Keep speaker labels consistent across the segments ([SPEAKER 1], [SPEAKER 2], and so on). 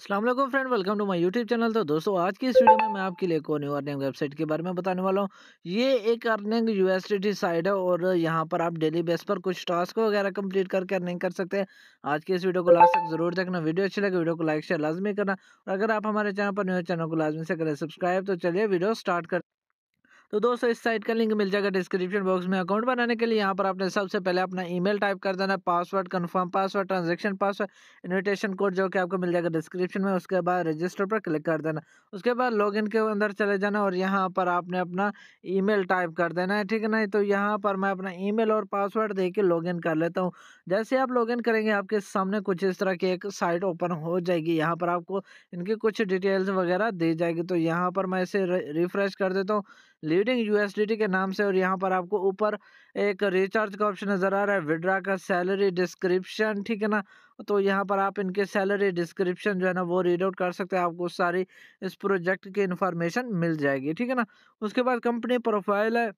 [SPEAKER 1] Aslam friend welcome to my YouTube channel तो दोस्तों आज की इस वीडियो में मैं आपके लिए कोनी अर्निंग वेबसाइट के बारे में बताने वाला हूँ ये एक अर्निंग यूएसडीटी साइट है और यहाँ पर आप डेली बेस पर कुछ टास्क वगैरह कंप्लीट करके अर्निंग कर सकते हैं आज की इस वीडियो को लास्ट तक जरूर देखना वीडियो अच्छी लगे वीडियो को लाइक शेयर लाजमी करना और अगर आप हमारे चैनल पर न्यूज चैनल को लाजमी से करें सब्सक्राइब तो चलिए वीडियो स्टार्ट कर तो दोस्तों इस साइट का लिंक मिल जाएगा डिस्क्रिप्शन बॉक्स में अकाउंट बनाने के लिए यहाँ पर आपने सबसे पहले अपना ईमेल टाइप कर देना password confirm password transaction password invitation code जो कि आपको मिल जाएगा डिस्क्रिप्शन में उसके बाद रजिस्टर पर क्लिक कर देना उसके बाद लॉग के अंदर चले जाना और यहाँ पर आपने अपना ई टाइप कर देना है ठीक है ना तो यहाँ पर मैं अपना ई और पासवर्ड दे के कर लेता हूँ जैसे आप लॉगिन करेंगे आपके सामने कुछ इस तरह की एक साइट ओपन हो जाएगी यहाँ पर आपको इनकी कुछ डिटेल्स वगैरह दी जाएगी तो यहाँ पर मैं इसे रिफ्रेश कर देता हूँ लीडिंग यूएसडीटी के नाम से और यहाँ पर आपको ऊपर एक रिचार्ज का ऑप्शन नज़र आ रहा है विड्रा का सैलरी डिस्क्रिप्शन ठीक है ना तो यहाँ पर आप इनके सैलरी डिस्क्रिप्शन जो है ना वो रीड आउट कर सकते हैं आपको सारी इस प्रोजेक्ट की इन्फॉर्मेशन मिल जाएगी ठीक है ना उसके बाद कंपनी प्रोफाइल है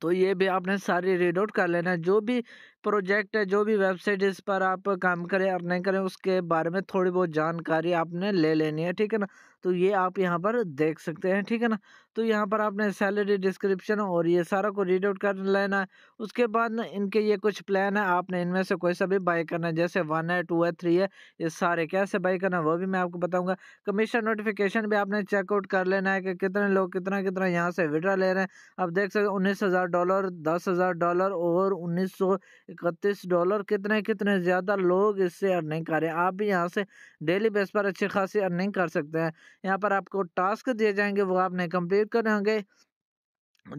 [SPEAKER 1] तो ये भी आपने सारी रीड आउट कर लेना है जो भी प्रोजेक्ट है जो भी वेबसाइट इस पर आप काम करें और नहीं करें उसके बारे में थोड़ी बहुत जानकारी आपने ले लेनी है ठीक है ना तो ये आप यहाँ पर देख सकते हैं ठीक है ना तो यहाँ पर आपने सैलरी डिस्क्रिप्शन और ये सारा को रीड आउट कर लेना है उसके बाद ना इनके ये कुछ प्लान है आपने इनमें से कोई सा भी बाई करना है जैसे वन है टू है थ्री है ये सारे कैसे बाई करना है वो भी मैं आपको बताऊँगा कमीशन नोटिफिकेशन भी आपने चेकआउट कर लेना है कि कितने लोग कितना कितना यहाँ से विड्रा ले रहे हैं आप देख सकते उन्नीस हज़ार डॉलर दस हज़ार डॉलर और उन्नीस सौ इकतीस डॉलर कितने कितने ज़्यादा लोग इससे अर्निंग कर रहे हैं आप भी यहाँ से डेली बेस पर अच्छी खासी अर्निंग कर सकते हैं यहाँ पर आपको टास्क दिए जाएंगे वो आपने कंप्लीट खरीद कर होंगे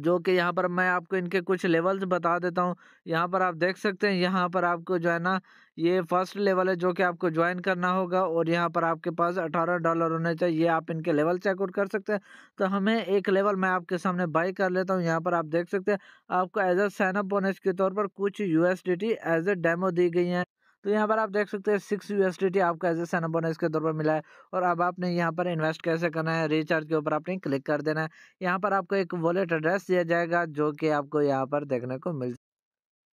[SPEAKER 1] जो कि यहाँ पर मैं आपको इनके कुछ लेवल्स बता देता हूँ यहाँ पर आप देख सकते हैं यहाँ पर आपको जो है ना ये फर्स्ट लेवल है जो कि आपको ज्वाइन करना होगा और यहाँ पर आपके पास अठारह डॉलर होने चाहिए ये आप इनके लेवल चेकआउट कर सकते हैं तो हमें एक लेवल मैं आपके सामने बाई कर लेता हूँ यहाँ पर आप देख सकते हैं आपको एज अ साइनअप बोनस के तौर पर कुछ U S as a demo दी गई हैं तो यहाँ पर आप देख सकते हैं सिक्स यूएसडीटी आपका एज ए सैन बोनस इसके तौर पर मिला है और अब आपने यहाँ पर इन्वेस्ट कैसे करना है रिचार्ज के ऊपर आपने क्लिक कर देना है यहाँ पर आपको एक वॉलेट एड्रेस दिया जाएगा जो कि आपको यहाँ पर देखने को मिल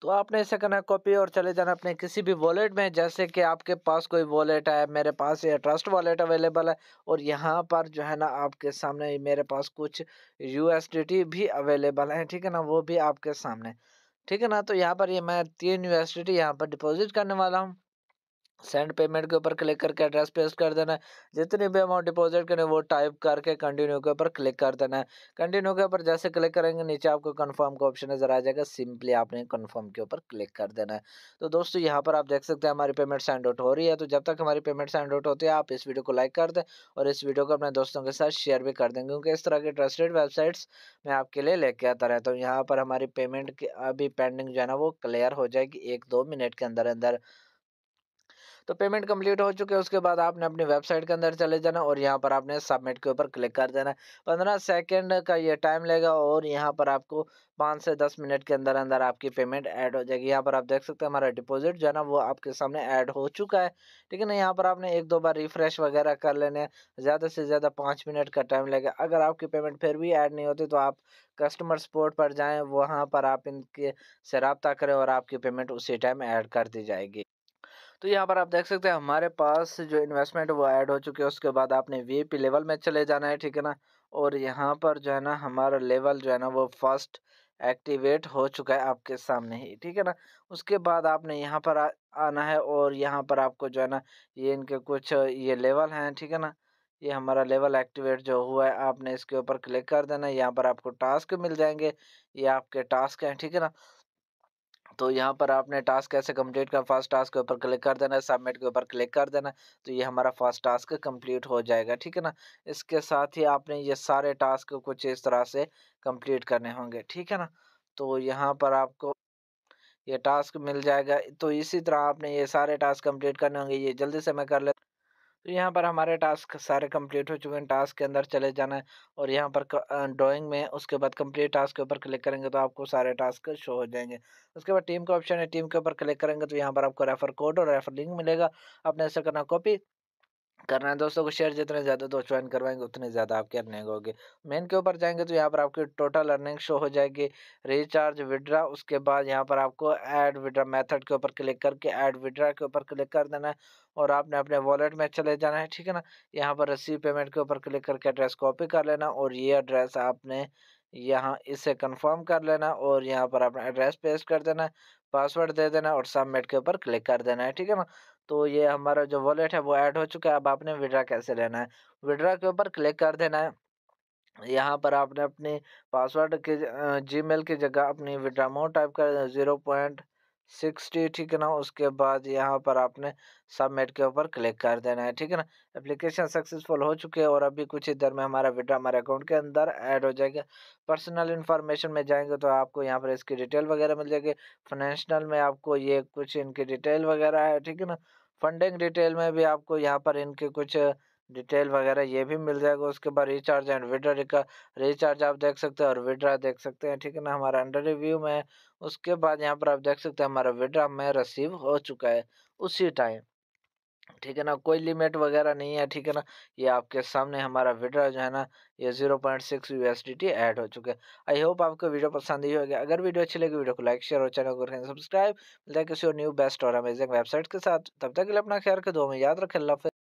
[SPEAKER 1] तो आपने इसे करना कॉपी और चले जाना अपने किसी भी वॉलेट में जैसे कि आपके पास कोई वॉलेट है मेरे पास ये ट्रस्ट वॉलेट अवेलेबल है और यहाँ पर जो है ना आपके सामने मेरे पास कुछ यूएसडीटी भी अवेलेबल है ठीक है ना वो भी आपके सामने ठीक है ना तो यहाँ पर ये मैं तीन यूनिवर्सिटी यहाँ पर डिपॉजिट करने वाला हूँ सेंड पेमेंट के ऊपर क्लिक करके एड्रेस पेस्ट कर देना है जितनी भी अमाउंट डिपॉजिट करनी वो टाइप करके कंटिन्यू के ऊपर क्लिक कर देना है कंटिन्यू के ऊपर जैसे क्लिक करेंगे नीचे आपको कंफर्म का ऑप्शन नजर आ जाएगा सिंपली आपने कंफर्म के ऊपर क्लिक कर देना है तो दोस्तों यहाँ पर आप देख सकते हैं हमारी पेमेंट सेंड आउट हो रही है तो जब तक हमारी पेमेंट सेंड आउट होती है आप इस वीडियो को लाइक कर दें और इस वीडियो को अपने दोस्तों के साथ शेयर भी कर दें क्योंकि इस तरह की ट्रस्टेड वेबसाइट्स मैं आपके लिए लेके आता रहता हूँ यहाँ पर हमारी पेमेंट अभी पेंडिंग जो है ना वो क्लियर हो जाएगी एक दो मिनट के अंदर अंदर तो पेमेंट कंप्लीट हो चुके उसके बाद आपने अपनी वेबसाइट के अंदर चले जाना और यहाँ पर आपने सबमिट के ऊपर क्लिक कर देना पंद्रह सेकेंड का ये टाइम लेगा और यहाँ पर आपको पाँच से दस मिनट के अंदर अंदर आपकी पेमेंट ऐड हो जाएगी यहाँ पर आप देख सकते हैं हमारा डिपॉजिट जो है ना वो आपके सामने ऐड हो चुका है ठीक है ना यहाँ पर आपने एक दो बार रिफ्रेश वगैरह कर लेने ज़्यादा से ज़्यादा पाँच मिनट का टाइम लगेगा अगर आपकी पेमेंट फिर भी ऐड नहीं होती तो आप कस्टमर सपोर्ट पर जाएँ वहाँ पर आप इनके से रबता करें और आपकी पेमेंट उसी टाइम ऐड कर दी जाएगी तो यहाँ पर आप देख सकते हैं हमारे पास जो इन्वेस्टमेंट वो ऐड हो चुके हैं उसके बाद आपने वी पी लेवल में चले जाना है ठीक है ना और यहाँ पर जो है ना हमारा लेवल जो है ना वो फर्स्ट एक्टिवेट हो चुका है आपके सामने ही ठीक है ना उसके बाद आपने यहाँ पर आना है और यहाँ पर आपको जो है ना ये इनके कुछ ये लेवल हैं ठीक है ना ये हमारा लेवल एक्टिवेट जो हुआ है आपने इसके ऊपर क्लिक कर देना यहाँ पर आपको टास्क मिल जाएंगे ये आपके टास्क हैं ठीक है ना तो यहाँ पर आपने टास्क कैसे कंप्लीट कर फर्स्ट टास्क के ऊपर क्लिक कर देना है सबमिट के ऊपर क्लिक कर देना तो ये हमारा फर्स्ट टास्क कंप्लीट हो जाएगा ठीक है ना इसके साथ ही आपने ये सारे टास्क कुछ इस तरह से कंप्लीट करने होंगे ठीक है ना तो यहाँ पर आपको ये टास्क मिल जाएगा तो इसी तरह आपने ये सारे टास्क कंप्लीट करने होंगे ये जल्दी से मैं कर ले तो यहाँ पर हमारे टास्क सारे कंप्लीट हो चुके हैं टास्क के अंदर चले जाना है और यहाँ पर ड्राइंग में उसके बाद कंप्लीट टास्क के ऊपर क्लिक करेंगे तो आपको सारे टास्क शो हो जाएंगे उसके बाद टीम का ऑप्शन है टीम के ऊपर क्लिक करेंगे तो यहाँ पर आपको रेफर कोड और रेफर लिंक मिलेगा आपने ऐसे करना कॉपी करना है दोस्तों को शेयर जितने ज़्यादा दोस्त ज्वाइन करवाएंगे उतने ज़्यादा आपके अर्निंग होगी मेन के ऊपर जाएंगे तो यहाँ पर आपकी टोटल अर्निंग शो हो जाएगी रिचार्ज विड्रा उसके बाद यहाँ पर आपको ऐड विड्रा मेथड के ऊपर क्लिक करके ऐड विड्रा के ऊपर क्लिक कर देना है और आपने अपने वॉलेट में चले जाना है ठीक है ना यहाँ पर रसीद पेमेंट के ऊपर क्लिक करके एड्रेस कॉपी कर लेना और ये एड्रेस आपने यहाँ इसे कन्फर्म कर लेना और यहाँ पर अपना एड्रेस पेस्ट कर देना है पासवर्ड दे देना और सबमिट के ऊपर क्लिक कर देना है ठीक है ना तो ये हमारा जो वॉलेट है वो ऐड हो चुका है अब आपने विड्रा कैसे लेना है विड्रा के ऊपर क्लिक कर देना है यहाँ पर आपने अपनी पासवर्ड के जी मेल की जगह अपनी विड्रा अमाउंट टाइप कर ज़ीरो पॉइंट सिक्सटी ठीक है ना उसके बाद यहाँ पर आपने सबमिट के ऊपर क्लिक कर देना है ठीक है ना एप्लीकेशन सक्सेसफुल हो चुके हैं और अभी कुछ ही देर में हमारा विड्रा हमारे अकाउंट के अंदर ऐड हो जाएगा पर्सनल इन्फॉर्मेशन में जाएंगे तो आपको यहाँ पर इसकी डिटेल वगैरह मिल जाएगी फाइनेंशियल में आपको ये कुछ इनकी डिटेल वगैरह है ठीक है ना फंडिंग डिटेल में भी आपको यहाँ पर इनके कुछ डिटेल वगैरह ये भी मिल जाएगा उसके बाद रिचार्ज एंड विड्रा का रिचार्ज आप देख सकते हैं और विड्रा देख सकते हैं ठीक है ना हमारा अंडर रिव्यू में उसके बाद यहाँ पर आप देख सकते हैं हमारा विड्रा में रसीव हो चुका है उसी टाइम ठीक है ना कोई लिमिट वगैरह नहीं है ठीक है ना ये आपके सामने हमारा विड्रा जो है ना ये zero point six U S D T add हो चुके आई होप आपको वीडियो पसंद ही होगी अगर वीडियो अच्छी लगी वीडियो को लाइक शेयर और चैनल को सब्सक्राइब मिलता है किसी और न्यू बेस्ट और अमेजिंग वेबसाइट के साथ तब तक के लिए अपना ख्याल के दो में याद रखें अल्लाह